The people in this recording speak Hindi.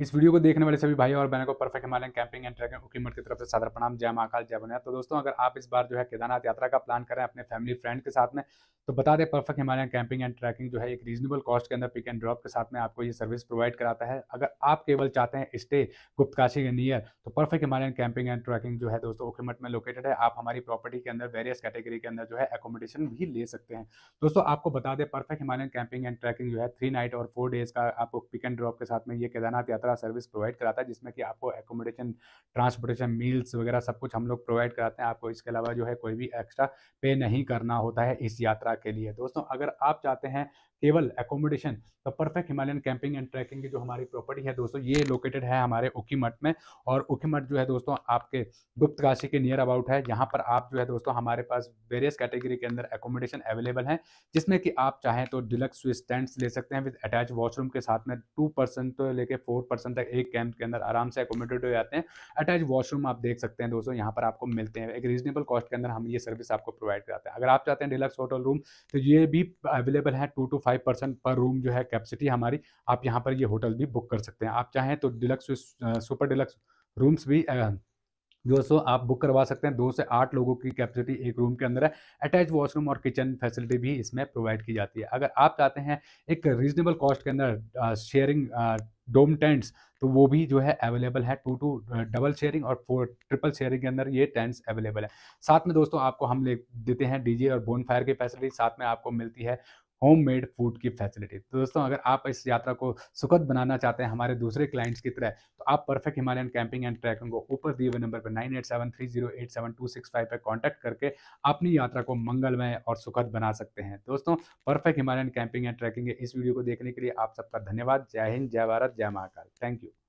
इस वीडियो को देखने वाले सभी भाई और बहनों को perfect Himalayan camping and trekking हुकीमत की तरफ से सादर प्रणाम जय महाकाल जय बुनियाद तो दोस्तों अगर आप इस बार जो है केदारनाथ यात्रा का प्लान करें अपने फैमिली फ्रेंड के साथ में तो बता दें perfect Himalayan camping and trekking जो है एक रीजनेबल कॉस्ट के अंदर पिक एंड ड्रॉप के साथ में आपको ये सर्विस प्रोवाइड कराता है अगर आप केवल चाहते हैं स्टे गुप्तकाशी के नियर तो perfect Himalayan camping and trekking जो है दोस्तों ओखेमठ में लोकेटेड है आप हमारी प्रॉपर्टी के अंदर वेरियस कैटेगरी के अंदर जो है एकोमोडेशन भी ले सकते हैं दोस्तों आपको बता दें perfect Himalayan camping and trekking जो है थ्री नाइट और फोर डेज का आपको पिक एंड ड्रॉप के साथ में ये केदारनाथ यात्रा यात्रा सर्विस प्रोवाइड कराता है जिसमें कि आपको एकोमोडेशन ट्रांसपोर्टेशन मील्स वगैरह सब कुछ हम लोग प्रोवाइड कराते हैं आपको इसके अलावा जो है कोई भी एक्स्ट्रा पे नहीं करना होता है इस यात्रा के लिए दोस्तों अगर आप चाहते हैं केवल एकोमोडेशन तो perfect Himalayan camping and trekking की जो हमारी प्रॉपर्टी है दोस्तों ये लोकेटेड है हमारे उखी मठ में और उखी मठ जो है दोस्तों आपके गुप्त काशी के नियर अबाउट है यहाँ पर आप जो है दोस्तों हमारे पास वेरियस कैटेगरी के अंदर एकोमोडेशन अवेलेबल है जिसमें कि आप चाहें तो डिलक्स स्विस टेंट्स ले सकते हैं विद अटैच वॉशरूम के साथ में टू परसेंट तो लेके फोर पर्सन तक एक कैंप के अंदर आराम से अकोमोडेट हो जाते हैं अटैच वॉशरूम आप देख सकते हैं दोस्तों यहाँ पर आपको मिलते हैं एक रीजनेबल कॉस्ट के अंदर हम ये सर्विस आपको प्रोवाइड कराते हैं अगर आप चाहते हैं डिलक्स होटल रूम तो ये भी अवेलेबल है टू टू फाइव परसेंट पर रूम जो है कैपेसिटी हमारी आप यहाँ पर ये होटल भी बुक कर सकते हैं आप चाहें तो डिलक्स सुपर डिलक्स रूम्स भी जो uh, सो आप बुक करवा सकते हैं दो से आठ लोगों की कैपेसिटी एक रूम के अंदर है अटैच वॉशरूम और किचन फैसिलिटी भी इसमें प्रोवाइड की जाती है अगर आप चाहते हैं एक रीजनेबल कॉस्ट के अंदर शेयरिंग uh, डोम टेंट्स तो वो भी जो है अवेलेबल है टू टू डबल शेयरिंग और फोर ट्रिपल शेयरिंग के अंदर ये टेंट्स अवेलेबल है साथ में दोस्तों आपको हम ले देते हैं डीजे और बोन फायर की फैसिलिटी साथ में आपको मिलती है होममेड फूड की फैसिलिटी तो दोस्तों अगर आप इस यात्रा को सुखद बनाना चाहते हैं हमारे दूसरे क्लाइंट्स की तरह तो आप perfect Himalayan camping and trekking को ऊपर दिए हुए नंबर पर nine eight seven three zero eight seven two six five पर कॉन्टैक्ट करके अपनी यात्रा को मंगलमय और सुखद बना सकते हैं तो दोस्तों perfect Himalayan camping and trekking इस वीडियो को देखने के लिए आप सबका धन्यवाद जय हिंद जय भारत जय महाकाल थैंक यू